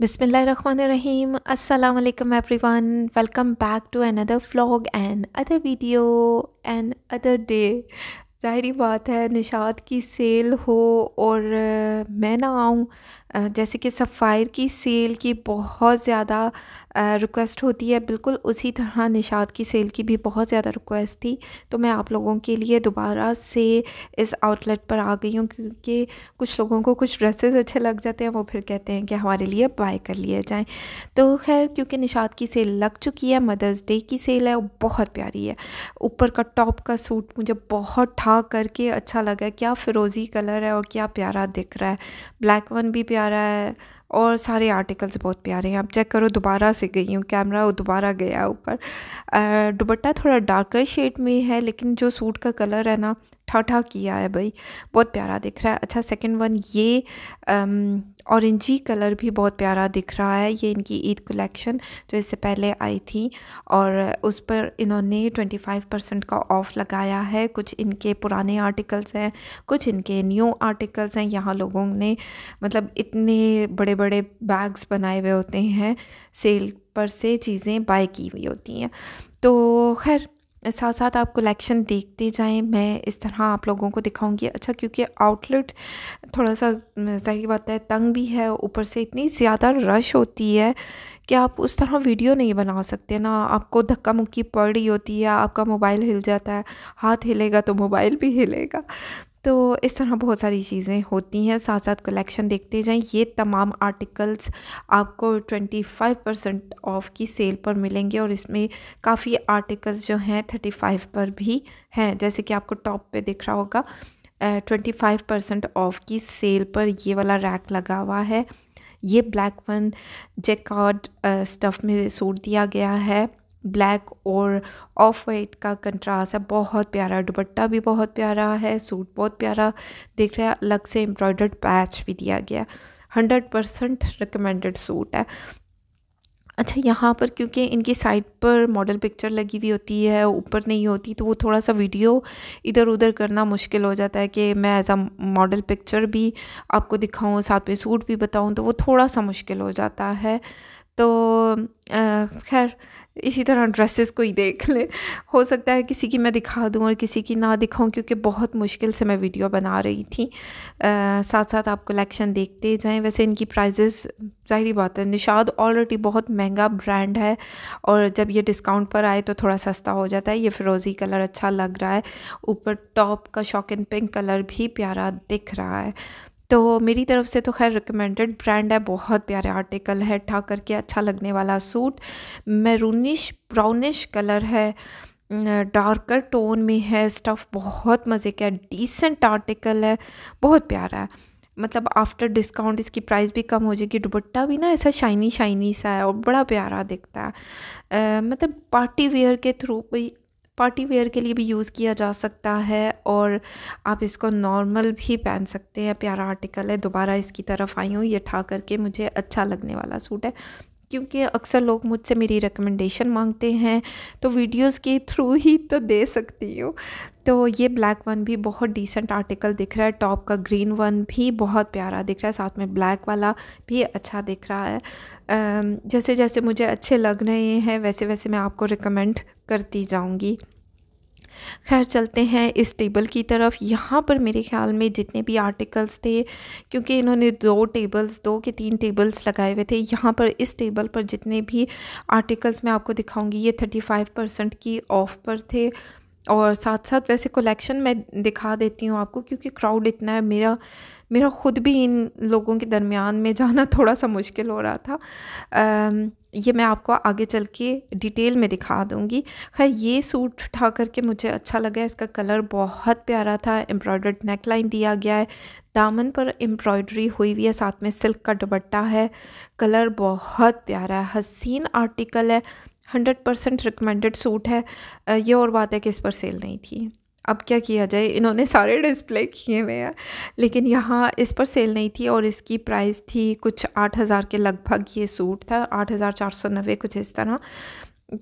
बिसमिल्ल रहीम अल्लाम everyone welcome back to another vlog and other video and other day ज़ाहरी बात है निशाद की सेल हो और मैं ना आऊँ जैसे कि सफ़ायर की सेल की बहुत ज़्यादा रिक्वेस्ट होती है बिल्कुल उसी तरह निशात की सेल की भी बहुत ज़्यादा रिक्वेस्ट थी तो मैं आप लोगों के लिए दोबारा से इस आउटलेट पर आ गई हूँ क्योंकि कुछ लोगों को कुछ ड्रेसेस अच्छे लग जाते हैं वो फिर कहते हैं कि हमारे लिए बाय कर लिए जाएँ तो खैर क्योंकि निशात की सेल लग चुकी है मदर्स डे की सेल है वो बहुत प्यारी है ऊपर का टॉप का सूट मुझे बहुत ठाक करके अच्छा लगा क्या फिरोज़ी कलर है और क्या प्यारा दिख रहा है ब्लैक वन भी प्यारा है और सारे आर्टिकल्स बहुत प्यारे हैं आप चेक करो दोबारा से गई हूँ कैमरा दोबारा गया ऊपर दुपट्टा थोड़ा डार्कर शेड में है लेकिन जो सूट का कलर है ना ठा किया है भाई बहुत प्यारा दिख रहा है अच्छा सेकंड वन ये ऑरेंजी कलर भी बहुत प्यारा दिख रहा है ये इनकी ईद कलेक्शन जो इससे पहले आई थी और उस पर इन्होंने 25 परसेंट का ऑफ़ लगाया है कुछ इनके पुराने आर्टिकल्स हैं कुछ इनके न्यू आर्टिकल्स हैं यहाँ लोगों ने मतलब इतने बड़े बड़े बैग्स बनाए हुए होते हैं सेल पर से चीज़ें बाय की हुई होती हैं तो खैर साथ साथ आप कलेक्शन देखते जाएं मैं इस तरह आप लोगों को दिखाऊंगी अच्छा क्योंकि आउटलेट थोड़ा सा जाहिर बात है तंग भी है ऊपर से इतनी ज़्यादा रश होती है कि आप उस तरह वीडियो नहीं बना सकते ना आपको धक्का मुक्की पड़ रही होती है आपका मोबाइल हिल जाता है हाथ हिलेगा तो मोबाइल भी हिलेगा तो इस तरह बहुत सारी चीज़ें होती हैं साथ साथ कलेक्शन देखते जाएं ये तमाम आर्टिकल्स आपको 25 परसेंट ऑफ़ की सेल पर मिलेंगे और इसमें काफ़ी आर्टिकल्स जो हैं 35 पर भी हैं जैसे कि आपको टॉप पे दिख रहा होगा ट्वेंटी फाइव परसेंट ऑफ़ की सेल पर ये वाला रैक लगा हुआ है ये ब्लैक वन जेकॉड स्टफ़ में सूट दिया गया है ब्लैक और ऑफ वाइट का कंट्रास्ट है बहुत प्यारा दुपट्टा भी बहुत प्यारा है सूट बहुत प्यारा देख रहे हैं अलग से एम्ब्रॉयडर्ड पैच भी दिया गया हंड्रेड परसेंट रिकमेंडेड सूट है अच्छा यहाँ पर क्योंकि इनकी साइड पर मॉडल पिक्चर लगी हुई होती है ऊपर नहीं होती तो वो थोड़ा सा वीडियो इधर उधर करना मुश्किल हो जाता है कि मैं एज अ मॉडल पिक्चर भी आपको दिखाऊँ साथ में सूट भी बताऊँ तो वो थोड़ा सा मुश्किल हो जाता है तो खैर इसी तरह ड्रेसेस को ही देख लें हो सकता है किसी की मैं दिखा दूँ और किसी की ना दिखाऊँ क्योंकि बहुत मुश्किल से मैं वीडियो बना रही थी आ, साथ साथ आप कलेक्शन देखते जाएं वैसे इनकी प्राइजेस ज़ाहरी बात है निशाद ऑलरेडी बहुत महंगा ब्रांड है और जब ये डिस्काउंट पर आए तो थोड़ा सस्ता हो जाता है ये फिरोज़ी कलर अच्छा लग रहा है ऊपर टॉप का शॉकिन पिंक कलर भी प्यारा दिख रहा है तो मेरी तरफ से तो खैर रिकमेंडेड ब्रांड है बहुत प्यारे आर्टिकल है ठा करके अच्छा लगने वाला सूट मैरूनिश ब्राउनिश कलर है डार्कर टोन में है स्टफ़ बहुत मज़े का है डिसेंट आर्टिकल है बहुत प्यारा है मतलब आफ्टर डिस्काउंट इसकी प्राइस भी कम हो जाएगी दुबट्टा भी ना ऐसा शाइनी शाइनी सा है और बड़ा प्यारा दिखता है uh, मतलब पार्टी वेयर के थ्रू भी पार्टी वेयर के लिए भी यूज़ किया जा सकता है और आप इसको नॉर्मल भी पहन सकते हैं प्यारा आर्टिकल है दोबारा इसकी तरफ आई हूँ ये ठा करके मुझे अच्छा लगने वाला सूट है क्योंकि अक्सर लोग मुझसे मेरी रिकमेंडेशन मांगते हैं तो वीडियोस के थ्रू ही तो दे सकती हूँ तो ये ब्लैक वन भी बहुत डिसेंट आर्टिकल दिख रहा है टॉप का ग्रीन वन भी बहुत प्यारा दिख रहा है साथ में ब्लैक वाला भी अच्छा दिख रहा है जैसे जैसे मुझे अच्छे लग रहे हैं वैसे वैसे मैं आपको रिकमेंड करती जाऊँगी खैर चलते हैं इस टेबल की तरफ यहाँ पर मेरे ख्याल में जितने भी आर्टिकल्स थे क्योंकि इन्होंने दो टेबल्स दो के तीन टेबल्स लगाए हुए थे यहाँ पर इस टेबल पर जितने भी आर्टिकल्स मैं आपको दिखाऊंगी ये थर्टी फाइव परसेंट की ऑफ पर थे और साथ साथ वैसे कलेक्शन मैं दिखा देती हूँ आपको क्योंकि क्राउड इतना है मेरा मेरा ख़ुद भी इन लोगों के दरमियान में जाना थोड़ा सा मुश्किल हो रहा था आ, ये मैं आपको आगे चल के डिटेल में दिखा दूँगी खैर ये सूट उठा करके मुझे अच्छा लगा इसका कलर बहुत प्यारा था एम्ब्रॉयड नेक लाइन दिया गया है दामन पर एम्ब्रॉयडरी हुई हुई है साथ में सिल्क का दुबट्टा है कलर बहुत प्यारा है हसीन आर्टिकल है हंड्रेड परसेंट रिकमेंडेड सूट है ये और बात है कि इस पर सेल नहीं थी अब क्या किया जाए इन्होंने सारे डिस्प्ले किए हुए हैं लेकिन यहाँ इस पर सेल नहीं थी और इसकी प्राइस थी कुछ आठ हज़ार के लगभग ये सूट था आठ हज़ार चार सौ नब्बे कुछ इस तरह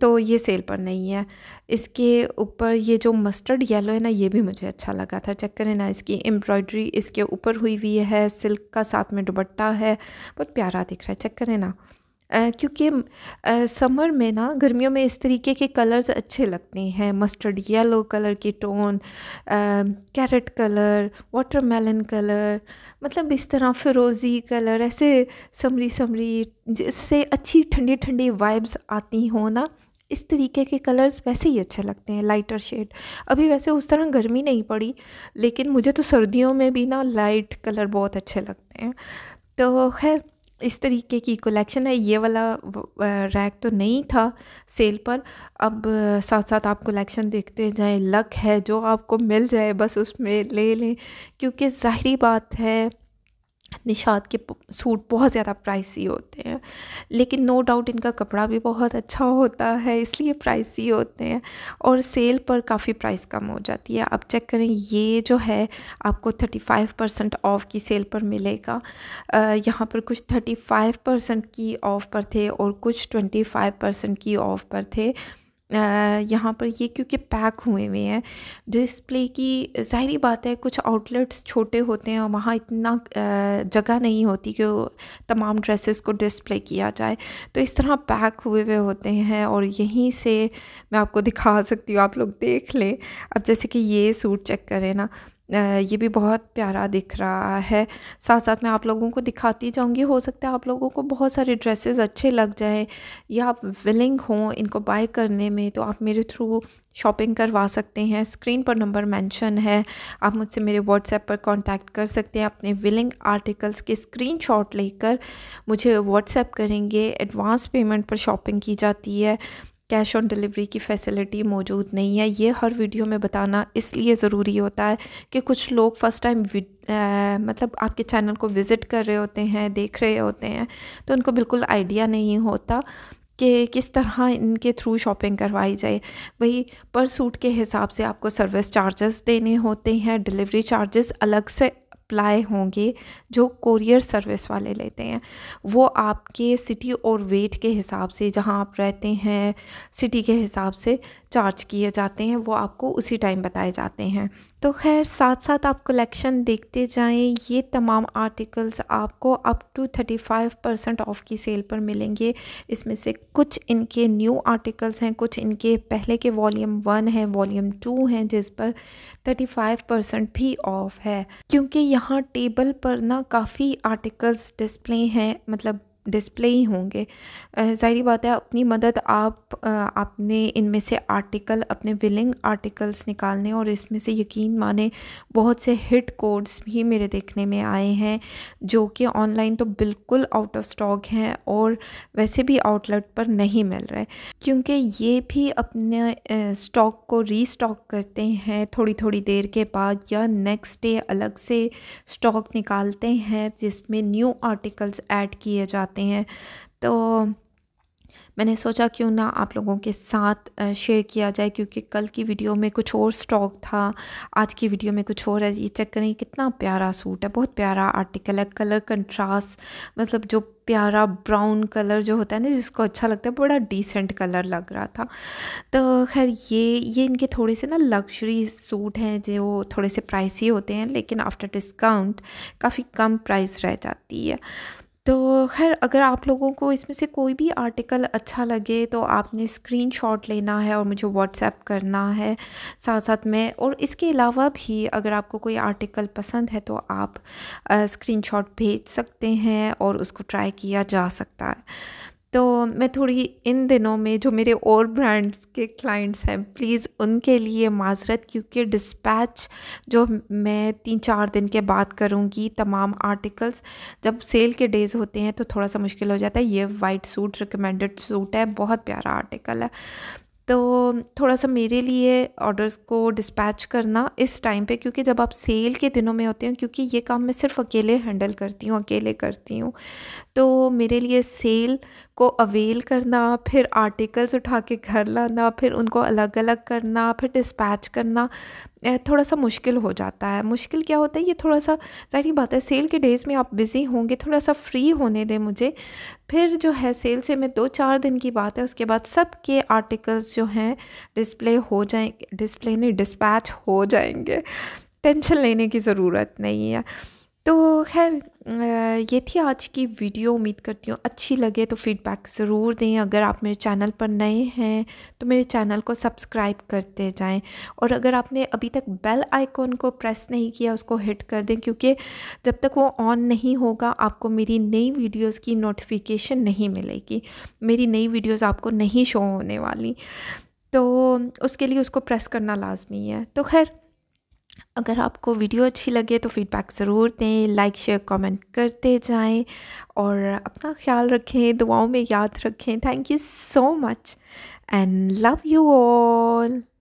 तो ये सेल पर नहीं है इसके ऊपर ये जो मस्टर्ड येलो है ना ये भी मुझे अच्छा लगा था चेक करें ना इसकी एम्ब्रॉयडरी इसके ऊपर हुई हुई है सिल्क का साथ में दुपट्टा है बहुत प्यारा दिख रहा है चेक करें ना क्योंकि समर में ना गर्मियों में इस तरीके के कलर्स अच्छे लगते हैं मस्टर्ड येलो कलर के tone carrot colour watermelon colour मतलब इस तरह फिरोज़ी कलर ऐसे समरी समरी जिससे अच्छी ठंडी ठंडी वाइब्स आती हों ना इस तरीके के कलर्स वैसे ही अच्छे लगते हैं लाइटर शेड अभी वैसे उस तरह गर्मी नहीं पड़ी लेकिन मुझे तो सर्दियों में भी ना लाइट कलर बहुत अच्छे लगते हैं तो खैर इस तरीके की कलेक्शन है ये वाला रैक तो नहीं था सेल पर अब साथ साथ आप कलेक्शन देखते जाएं लक है जो आपको मिल जाए बस उसमें ले लें क्योंकि ज़ाहरी बात है निशात के सूट बहुत ज़्यादा प्राइसी होते हैं लेकिन नो डाउट इनका कपड़ा भी बहुत अच्छा होता है इसलिए प्राइसी होते हैं और सेल पर काफ़ी प्राइस कम हो जाती है आप चेक करें ये जो है आपको थर्टी फाइव परसेंट ऑफ़ की सेल पर मिलेगा यहाँ पर कुछ थर्टी फाइव परसेंट की ऑफ़ पर थे और कुछ ट्वेंटी फाइव परसेंट की ऑफ़ पर थे यहाँ पर ये क्योंकि पैक हुए हुए हैं डिस्प्ले की ज़ाहरी बात है कुछ आउटलेट्स छोटे होते हैं और वहाँ इतना जगह नहीं होती कि तमाम ड्रेसेस को डिस्प्ले किया जाए तो इस तरह पैक हुए हुए होते हैं और यहीं से मैं आपको दिखा सकती हूँ आप लोग देख लें अब जैसे कि ये सूट चेक करें ना ये भी बहुत प्यारा दिख रहा है साथ साथ मैं आप लोगों को दिखाती जाऊँगी हो सकता है आप लोगों को बहुत सारे ड्रेसेस अच्छे लग जाएं या आप विलिंग हों इनको बाय करने में तो आप मेरे थ्रू शॉपिंग करवा सकते हैं स्क्रीन पर नंबर मेंशन है आप मुझसे मेरे व्हाट्सएप पर कांटेक्ट कर सकते हैं अपने विलिंग आर्टिकल्स के स्क्रीनशॉट लेकर मुझे व्हाट्सएप करेंगे एडवांस पेमेंट पर शॉपिंग की जाती है कैश ऑन डिलीवरी की फैसिलिटी मौजूद नहीं है ये हर वीडियो में बताना इसलिए ज़रूरी होता है कि कुछ लोग फ़र्स्ट टाइम मतलब आपके चैनल को विज़िट कर रहे होते हैं देख रहे होते हैं तो उनको बिल्कुल आइडिया नहीं होता कि किस तरह इनके थ्रू शॉपिंग करवाई जाए वही पर सूट के हिसाब से आपको सर्विस चार्जेस देने होते हैं डिलीवरी चार्जेस अलग से सप्लाई होंगे जो कोरियर सर्विस वाले लेते हैं वो आपके सिटी और वेट के हिसाब से जहाँ आप रहते हैं सिटी के हिसाब से चार्ज किए जाते हैं वो आपको उसी टाइम बताए जाते हैं तो खैर साथ साथ आप कलेक्शन देखते जाएं ये तमाम आर्टिकल्स आपको up to thirty five percent off की सेल पर मिलेंगे इसमें से कुछ इनके न्यू आर्टिकल्स हैं कुछ इनके पहले के वॉल्यूम वन हैं वॉल्यूम टू हैं जिस पर थर्टी फाइव परसेंट भी ऑफ़ है क्योंकि यहाँ टेबल पर ना काफ़ी आर्टिकल्स डिस्प्ले हैं मतलब डिस्प्ले ही होंगे ज़ाहरी बात है अपनी मदद आप अपने इनमें से आर्टिकल अपने विलिंग आर्टिकल्स निकालने और इसमें से यकीन माने बहुत से हिट कोड्स भी मेरे देखने में आए हैं जो कि ऑनलाइन तो बिल्कुल आउट ऑफ स्टॉक हैं और वैसे भी आउटलेट पर नहीं मिल रहे क्योंकि ये भी अपने स्टॉक को रीस्टॉक करते हैं थोड़ी थोड़ी देर के बाद या नेक्स्ट डे अलग से स्टॉक निकालते हैं जिसमें न्यू आर्टिकल्स एड किए जाते आते हैं तो मैंने सोचा क्यों ना आप लोगों के साथ शेयर किया जाए क्योंकि कल की वीडियो में कुछ और स्टॉक था आज की वीडियो में कुछ और है ये चेक करें कितना प्यारा सूट है बहुत प्यारा आर्टिकल है कलर कंट्रास्ट मतलब जो प्यारा ब्राउन कलर जो होता है ना जिसको अच्छा लगता है बड़ा डिसेंट कलर लग रहा था तो खैर ये ये इनके थोड़े से ना लग्जरी सूट हैं जो थोड़े से प्राइसी होते हैं लेकिन आफ्टर डिस्काउंट काफ़ी कम प्राइस रह जाती है तो खैर अगर आप लोगों को इसमें से कोई भी आर्टिकल अच्छा लगे तो आपने स्क्रीनशॉट लेना है और मुझे व्हाट्सएप करना है साथ साथ में और इसके अलावा भी अगर आपको कोई आर्टिकल पसंद है तो आप स्क्रीनशॉट भेज सकते हैं और उसको ट्राई किया जा सकता है तो मैं थोड़ी इन दिनों में जो मेरे और ब्रांड्स के क्लाइंट्स हैं प्लीज़ उनके लिए माजरत क्योंकि डिस्पैच जो मैं तीन चार दिन के बाद करूँगी तमाम आर्टिकल्स जब सेल के डेज़ होते हैं तो थोड़ा सा मुश्किल हो जाता है ये वाइट सूट रिकमेंडेड सूट है बहुत प्यारा आर्टिकल है तो थोड़ा सा मेरे लिए ऑर्डर्स को डिस्पैच करना इस टाइम पे क्योंकि जब आप सेल के दिनों में होते हो क्योंकि ये काम मैं सिर्फ अकेले हैंडल करती हूँ अकेले करती हूँ तो मेरे लिए सेल को अवेल करना फिर आर्टिकल्स उठा के घर लाना फिर उनको अलग अलग करना फिर डिस्पैच करना थोड़ा सा मुश्किल हो जाता है मुश्किल क्या होता है ये थोड़ा सा जाहिर बात है सेल के डेज़ में आप बिज़ी होंगे थोड़ा सा फ्री होने दें मुझे फिर जो है सेल से मैं दो चार दिन की बात है उसके बाद सब के आर्टिकल्स जो हैं डिस्प्ले हो जाएंगे डिस्प्ले नहीं डिस्पैच हो जाएंगे टेंशन लेने की ज़रूरत नहीं है तो खैर ये थी आज की वीडियो उम्मीद करती हूँ अच्छी लगे तो फीडबैक ज़रूर दें अगर आप मेरे चैनल पर नए हैं तो मेरे चैनल को सब्सक्राइब करते जाएं और अगर आपने अभी तक बेल आइकॉन को प्रेस नहीं किया उसको हिट कर दें क्योंकि जब तक वो ऑन नहीं होगा आपको मेरी नई वीडियोस की नोटिफिकेशन नहीं मिलेगी मेरी नई वीडियोज़ आपको नहीं शो होने वाली तो उसके लिए उसको प्रेस करना लाजमी है तो खैर अगर आपको वीडियो अच्छी लगे तो फीडबैक ज़रूर दें लाइक शेयर कमेंट करते जाएं और अपना ख्याल रखें दुआओं में याद रखें thank you so much and love you all